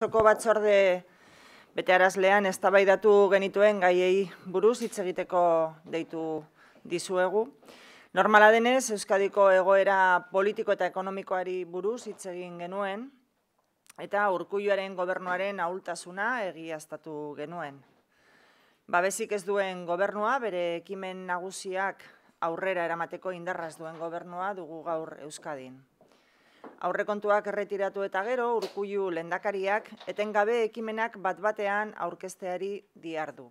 Soko batzorde betearazlean eztabaidatu genituen gaiei buruz hitz egiteko deitu dizuegu. Normala denez, Euskadiko egoera politiko eta ekonomikoari buruz hitz egin genuen eta urkuioaren gobernuaren ahultasuna egiaztatu genuen. Babesik ez duen gobernua, bere ekimen nagusiak aurrera eramateko indarraz duen gobernua dugu gaur Euskadin. Aurrekontuak erretiratu eta gero, urkuiu lendakariak, etengabe ekimenak bat batean aurkesteari diardu.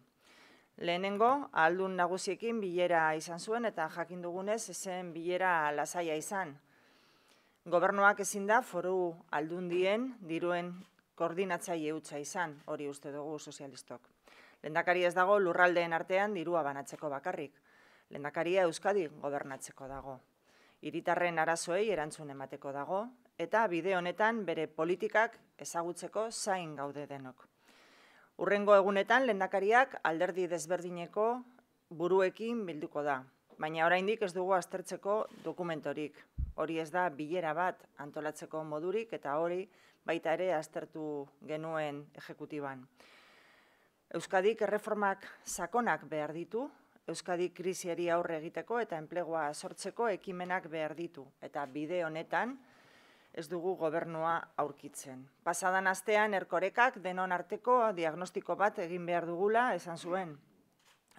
Lehenengo, aldun nagusiekin bilera izan zuen eta jakin dugunez ezen bilera lasaia izan. Gobernuak ezin da foru aldun dien, diruen koordinatzaile eutza izan, hori uste dugu sozialistok. Lendakari ez dago lurraldeen artean dirua banatzeko bakarrik. Lendakaria Euskadi gobernatzeko dago hiritarren arazoei erantzun emateko dago, eta bide honetan bere politikak ezagutzeko zain gaude denok. Urrengo egunetan, lendakariak alderdi desberdineko buruekin bilduko da, baina oraindik ez dugu aztertzeko dokumentorik. Hori ez da bilera bat antolatzeko modurik eta hori baita ere aztertu genuen ejekutiban. Euskadik erreformak sakonak behar ditu, Euskadi kriziari aurre egiteko eta enplegua sortzeko ekimenak behar ditu. Eta bide honetan ez dugu gobernua aurkitzen. Pasadan astean erkorekak denon arteko diagnostiko bat egin behar dugula esan zuen.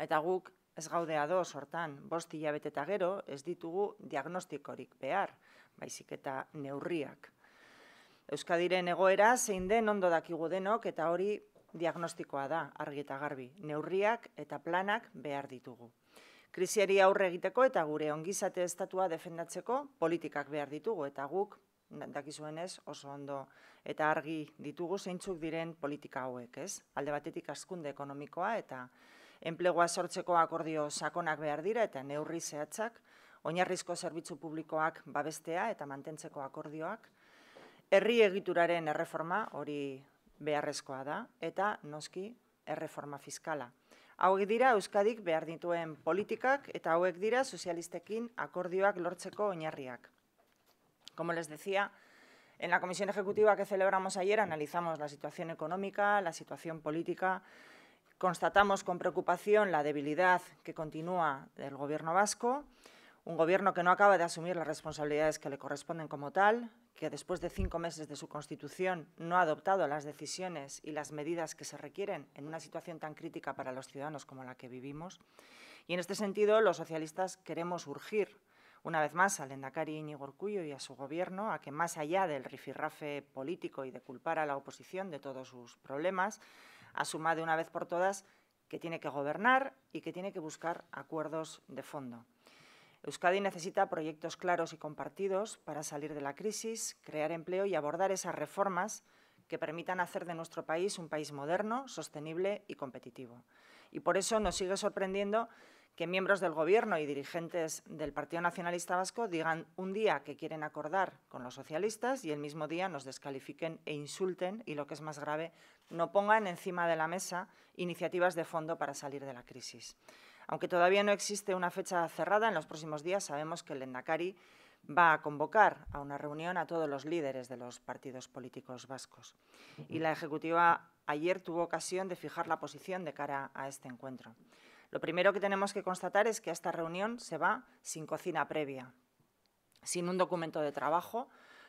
Eta guk ez gaudea do sortan, bosti jabeteta gero ez ditugu diagnostikorik behar, baizik eta neurriak. Euskadiren egoera zein den ondo dakigu denok eta hori diagnostikoa da argi eta garbi, neurriak eta planak behar ditugu. Krisiari aurre egiteko eta gure ongizate estatua defendatzeko politikak behar ditugu eta guk dakizuenez oso ondo eta argi ditugu zeintzuk diren politika hauek, ez? Alde batetik askunde ekonomikoa eta enplegua sortzeko akordio sakonak behar dira eta neurri zehatzak, oinarrizko zerbitzu publikoak babestea eta mantentzeko akordioak, herri egituraren erreforma, hori beharrezkoa da, eta noski erreforma fiskala. Hauek dira Euskadik behar politikak eta hauek dira sozialistekin akordioak lortzeko Como les decía, en la comisión ejecutiva que celebramos ayer analizamos la situación económica, la situación política, constatamos con preocupación la debilidad que continúa del gobierno vasco, un gobierno que no acaba de asumir las responsabilidades que le corresponden como tal, que después de cinco meses de su constitución no ha adoptado las decisiones y las medidas que se requieren en una situación tan crítica para los ciudadanos como la que vivimos. Y en este sentido, los socialistas queremos urgir una vez más al Endacari Íñigo y a su gobierno a que, más allá del rifirrafe político y de culpar a la oposición de todos sus problemas, asuma de una vez por todas que tiene que gobernar y que tiene que buscar acuerdos de fondo. Euskadi necesita proyectos claros y compartidos para salir de la crisis, crear empleo y abordar esas reformas que permitan hacer de nuestro país un país moderno, sostenible y competitivo. Y por eso nos sigue sorprendiendo que miembros del Gobierno y dirigentes del Partido Nacionalista Vasco digan un día que quieren acordar con los socialistas y el mismo día nos descalifiquen e insulten y, lo que es más grave, no pongan encima de la mesa iniciativas de fondo para salir de la crisis. Aunque todavía no existe una fecha cerrada, en los próximos días sabemos que el Endacari va a convocar a una reunión a todos los líderes de los partidos políticos vascos. Y la Ejecutiva ayer tuvo ocasión de fijar la posición de cara a este encuentro. Lo primero que tenemos que constatar es que esta reunión se va sin cocina previa, sin un documento de trabajo,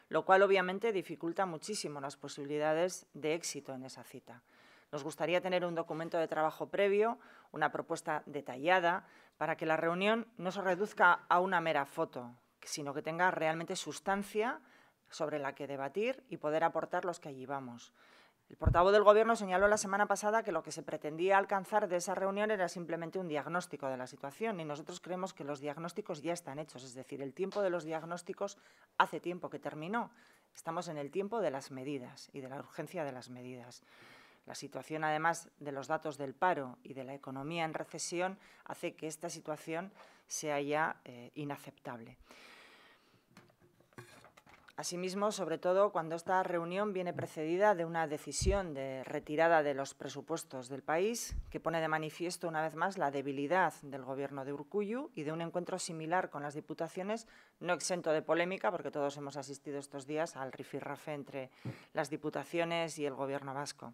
lo cual obviamente dificulta muchísimo las posibilidades de éxito en esa cita. Nos gustaría tener un documento de trabajo previo, una propuesta detallada, para que la reunión no se reduzca a una mera foto, sino que tenga realmente sustancia sobre la que debatir y poder aportar los que allí vamos. El portavoz del Gobierno señaló la semana pasada que lo que se pretendía alcanzar de esa reunión era simplemente un diagnóstico de la situación y nosotros creemos que los diagnósticos ya están hechos, es decir, el tiempo de los diagnósticos hace tiempo que terminó. Estamos en el tiempo de las medidas y de la urgencia de las medidas. La situación, además de los datos del paro y de la economía en recesión, hace que esta situación sea ya eh, inaceptable. Asimismo, sobre todo cuando esta reunión viene precedida de una decisión de retirada de los presupuestos del país, que pone de manifiesto una vez más la debilidad del Gobierno de Urcuyu y de un encuentro similar con las diputaciones, no exento de polémica, porque todos hemos asistido estos días al rifirrafe entre las diputaciones y el Gobierno vasco.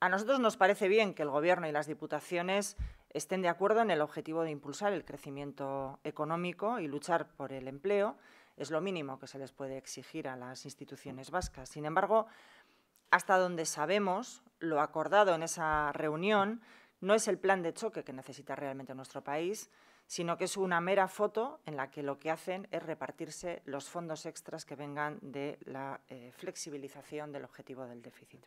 A nosotros nos parece bien que el Gobierno y las diputaciones estén de acuerdo en el objetivo de impulsar el crecimiento económico y luchar por el empleo. Es lo mínimo que se les puede exigir a las instituciones vascas. Sin embargo, hasta donde sabemos, lo acordado en esa reunión no es el plan de choque que necesita realmente nuestro país, sino que es una mera foto en la que lo que hacen es repartirse los fondos extras que vengan de la eh, flexibilización del objetivo del déficit.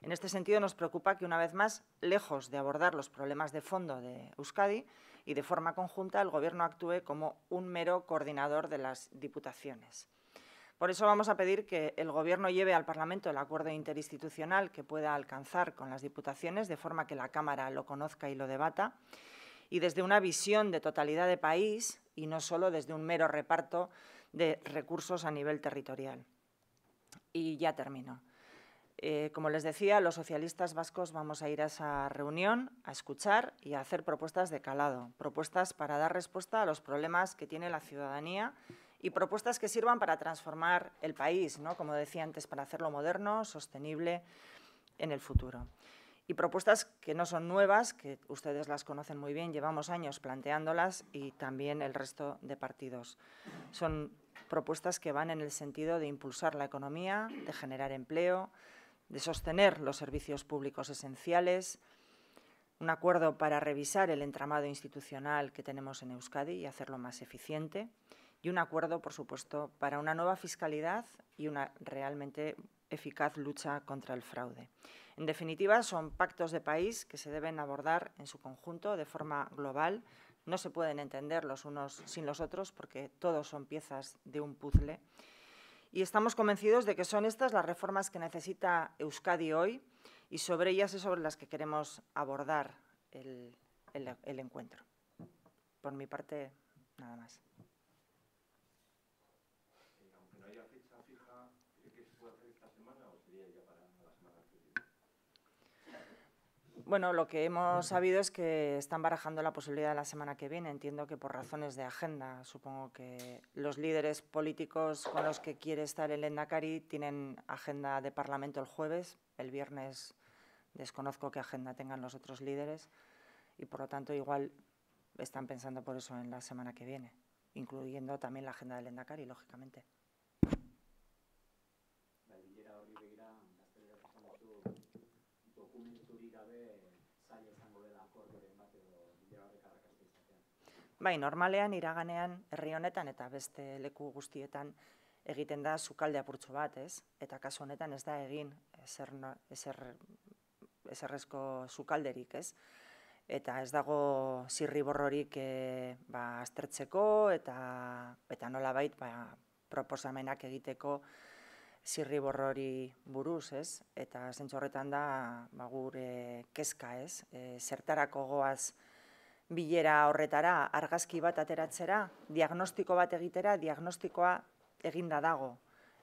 En este sentido, nos preocupa que, una vez más, lejos de abordar los problemas de fondo de Euskadi y de forma conjunta, el Gobierno actúe como un mero coordinador de las diputaciones. Por eso vamos a pedir que el Gobierno lleve al Parlamento el acuerdo interinstitucional que pueda alcanzar con las diputaciones, de forma que la Cámara lo conozca y lo debata, y desde una visión de totalidad de país y no solo desde un mero reparto de recursos a nivel territorial. Y ya termino. Eh, como les decía, los socialistas vascos vamos a ir a esa reunión a escuchar y a hacer propuestas de calado, propuestas para dar respuesta a los problemas que tiene la ciudadanía y propuestas que sirvan para transformar el país, ¿no? como decía antes, para hacerlo moderno, sostenible en el futuro y propuestas que no son nuevas, que ustedes las conocen muy bien, llevamos años planteándolas y también el resto de partidos. Son propuestas que van en el sentido de impulsar la economía, de generar empleo, de sostener los servicios públicos esenciales, un acuerdo para revisar el entramado institucional que tenemos en Euskadi y hacerlo más eficiente, y un acuerdo, por supuesto, para una nueva fiscalidad y una realmente eficaz lucha contra el fraude. En definitiva, son pactos de país que se deben abordar en su conjunto de forma global. No se pueden entender los unos sin los otros porque todos son piezas de un puzzle. Y estamos convencidos de que son estas las reformas que necesita Euskadi hoy y sobre ellas es sobre las que queremos abordar el, el encuentro. Por mi parte, nada más. Bueno, lo que hemos sabido es que están barajando la posibilidad de la semana que viene. Entiendo que por razones de agenda, supongo que los líderes políticos con los que quiere estar el Endacari tienen agenda de Parlamento el jueves. El viernes desconozco qué agenda tengan los otros líderes y, por lo tanto, igual están pensando por eso en la semana que viene, incluyendo también la agenda del Endacari, lógicamente. Bai, normalean iraganean herri honetan eta beste leku guztietan egiten da sukalde apurtxo bat, ez? Eta kasu honetan ez da egin eserrezko zukalderik, ezerrezko sukalderik, ez? Eta ez dago zirriborrorik borrorik eh, ba, aztertzeko eta, eta nola bait ba, proposamenak egiteko zirriborrori buruz, ez? Eta zentzorretan da ba, gure kezka, ez? Eh, zertarako goaz, bilera horretara, argazki bat ateratzera, diagnostiko bat egitera, diagnostikoa eginda dago.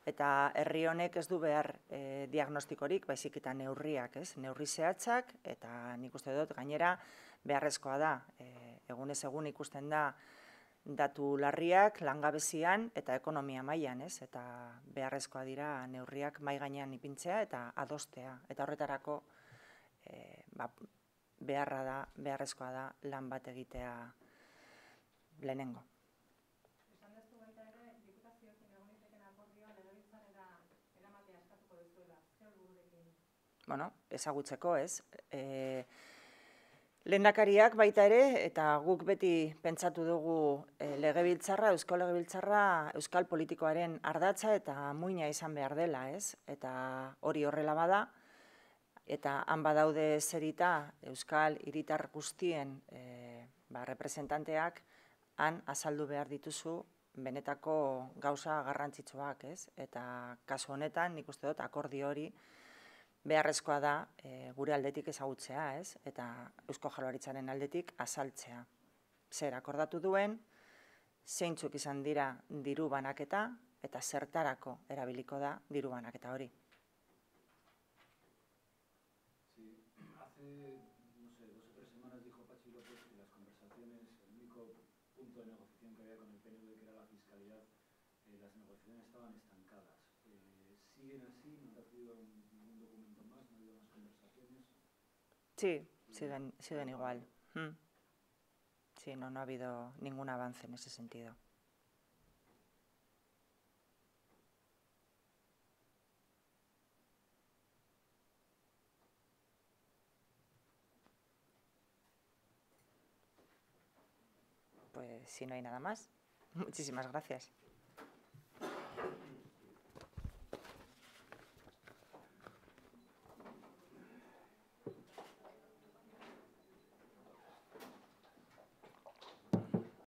Eta herri honek ez du behar e, diagnostikorik, baizik eta neurriak, ez? Neurri zehatzak, eta nik uste dut, gainera, beharrezkoa da. E, egunez egun ikusten da, datu larriak, langabezian, eta ekonomia mailan ez? Eta beharrezkoa dira neurriak mai gainean ipintzea eta adostea. Eta horretarako, e, ba, beharra da, beharrezkoa da, lan bat egitea lehenengo. Bueno, ezagutzeko, ez. E, Lehendakariak baita ere, eta guk beti pentsatu dugu e, legebiltzarra, eusko legebiltzarra, euskal politikoaren ardatza eta muina izan behar dela, ez. Eta hori horrela bada, eta han badaude zerita Euskal hiritar guztien e, ba, representanteak han azaldu behar dituzu benetako gauza garrantzitsuak, ez? Eta kasu honetan nik uste dut akordi hori beharrezkoa da eh, gure aldetik ezagutzea, ez? Eta Eusko Jaloritzaren aldetik azaltzea. Zer akordatu duen, zeintzuk izan dira diru banaketa, eta zertarako erabiliko da diru banaketa hori. Sí, siguen, siguen igual. Hmm. Sí, no, no ha habido ningún avance en ese sentido. Pues si no hay nada más, muchísimas gracias.